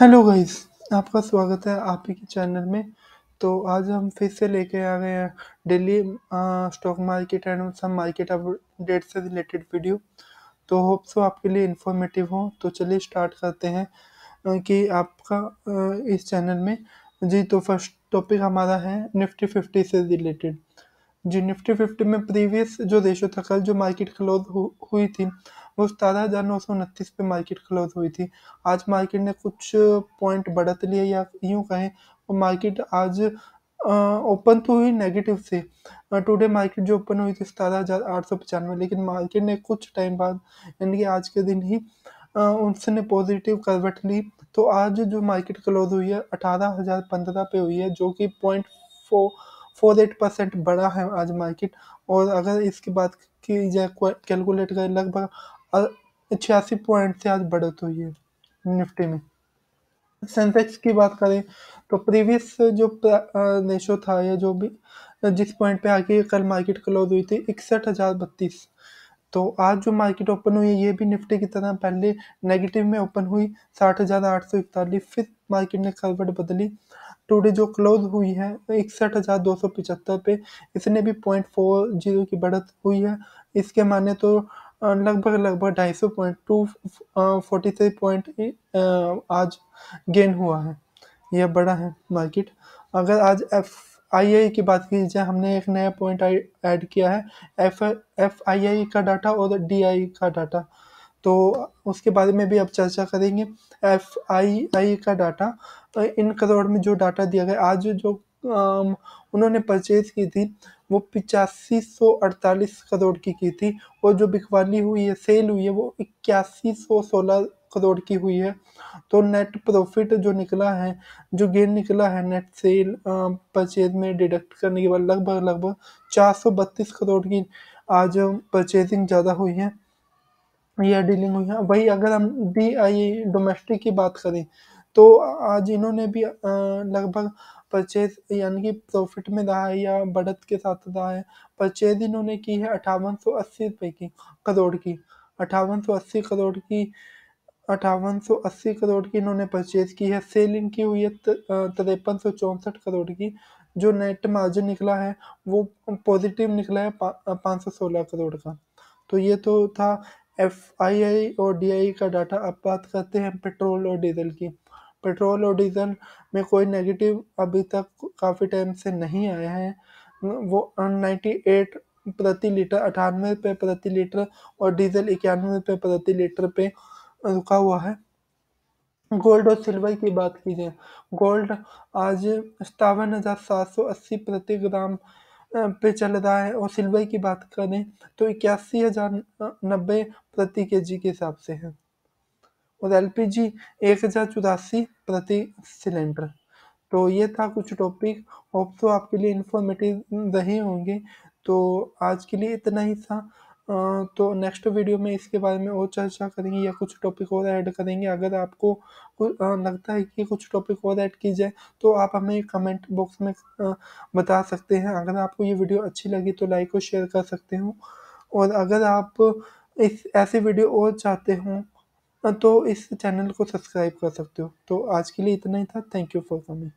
hello guys आपका स्वागत है आप ही के चैनल में तो आज हम फिर से लेके आ गए हैं daily stock market and some market update से रिलेटेड वीडियो तो होप सो आपके लिए इन्फॉर्मेटिव हो तो चलिए स्टार्ट करते हैं कि आपका इस चैनल में जी तो फर्स्ट टॉपिक हमारा है निफ्टी फिफ्टी से रिलेटेड जी निफ्टी फिफ्टी में प्रीवियस जो रेशो था कल जो मार्केट क्लोज हुई थी वो सतारह हज़ार नौ सौ उनतीस पे मार्केट क्लोज हुई थी आज मार्केट ने कुछ पॉइंट बढ़त लिए या यूँ कहें तो मार्केट आज ओपन तो हुई नेगेटिव से टुडे मार्केट जो ओपन हुई थी सतारह हज़ार आठ सौ पचानवे लेकिन मार्केट ने कुछ टाइम बाद यानी कि आज के दिन ही उनसे पॉजिटिव करवट ली तो आज जो मार्केट क्लोज हुई है अठारह हज़ार पंद्रह पे हुई है जो कि point four four eight percent बढ़ा है आज मार्केट और अगर इसकी बात की जाए कैलकुलेट करें लगभग छियासी पॉइंट से आज बढ़त हुई है निफ्टी में सेंसेक्स की बात करें तो प्रीवियस जो रेशो था या जो भी जिस पॉइंट पे आके कल मार्केट क्लोज हुई थी इकसठ हज़ार बत्तीस तो आज जो मार्केट ओपन हुई है ये भी निफ्टी की तरह पहले नेगेटिव में ओपन हुई साठ हज़ार आठ सौ इकतालीस फिर मार्केट ने करवट बदली टुडे जो क्लोज हुई है इकसठ हज़ार दो सौ पचहत्तर पे इसने भी पॉइंट फोर जीरो की बढ़त हुई है इसके माने तो लगभग लगभग ढाई सौ point two forty three point आज गेन हुआ है यह बड़ा है मार्केट अगर आज एफ आई आई की बात की जाए हमने एक नया पॉइंट ऐड किया है एफ एफ आई आई का डाटा और डी आई का डाटा तो उसके बारे में भी अब चर्चा करेंगे एफ आई आई का डाटा इन करोड़ में जो डाटा दिया गया आज जो, आ, उन्होंने परचेज की थी वो पिचासी सौ अड़तालीस करोड़ की की थी और जो बिकवाली हुई है सेल हुई है वो इक्यासी सौ सोलह करोड़ की हुई है तो नेट प्रॉफिट जो निकला है जो गेन निकला है नेट सेल परचेज में डिडक्ट करने के बाद लगभग लगभग चार सौ बत्तीस करोड़ की आज परचेजिंग ज़्यादा हुई है या डीलिंग हुई है वही अगर हम डी आई डोमेस्टिक की बात करें तो आज इन्होंने भी लगभग परचेज यानी कि प्रॉफिट में रहा है या बढ़त के साथ रहा है परचेज इन्होंने की है अठावन सौ अस्सी रुपये की करोड़ की अठावन सौ अस्सी करोड़ की अठावन सौ अस्सी करोड़ की इन्होंने परचेज की है सेलिंग की हुई है तिरपन सौ चौंसठ करोड़ की जो नेट मार्जिन निकला है वो पॉजिटिव निकला है पाँच सौ सोलह करोड़ का तो ये तो था एफ आई आई और डी आई का डाटा अब बात करते हैं पेट्रोल और डीजल की पेट्रोल और डीज़ल में कोई नेगेटिव अभी तक काफ़ी टाइम से नहीं आया है वो नाइन्टी एट प्रति लीटर अठानवे रुपये प्रति लीटर और डीजल इक्यानवे रुपये प्रति लीटर पे रुका हुआ है गोल्ड और सिल्वर की बात की जाए गोल्ड आज सतावन हज़ार सात सौ अस्सी प्रति ग्राम पे चल रहा है और सिल्वर की बात करें तो इक्यासी हज़ार नब्बे प्रति के जी के हिसाब से है और एलपीजी एक हज़ार चौरासी प्रति सिलेंडर तो ये था कुछ टॉपिक होप तो आपके लिए इन्फॉर्मेटिव रहे होंगे तो आज के लिए इतना ही था तो नेक्स्ट वीडियो में इसके बारे में और चर्चा करेंगे या कुछ टॉपिक और ऐड करेंगे अगर आपको लगता है कि कुछ टॉपिक और ऐड की जाए तो आप हमें कमेंट बॉक्स में बता सकते हैं अगर आपको ये वीडियो अच्छी लगी तो लाइक और शेयर कर सकते हो और अगर आप इस ऐसे वीडियो और चाहते हों हाँ, तो इस चैनल को सब्सक्राइब कर सकते हो तो आज के लिए इतना ही था थैंक यू फॉर कमिंग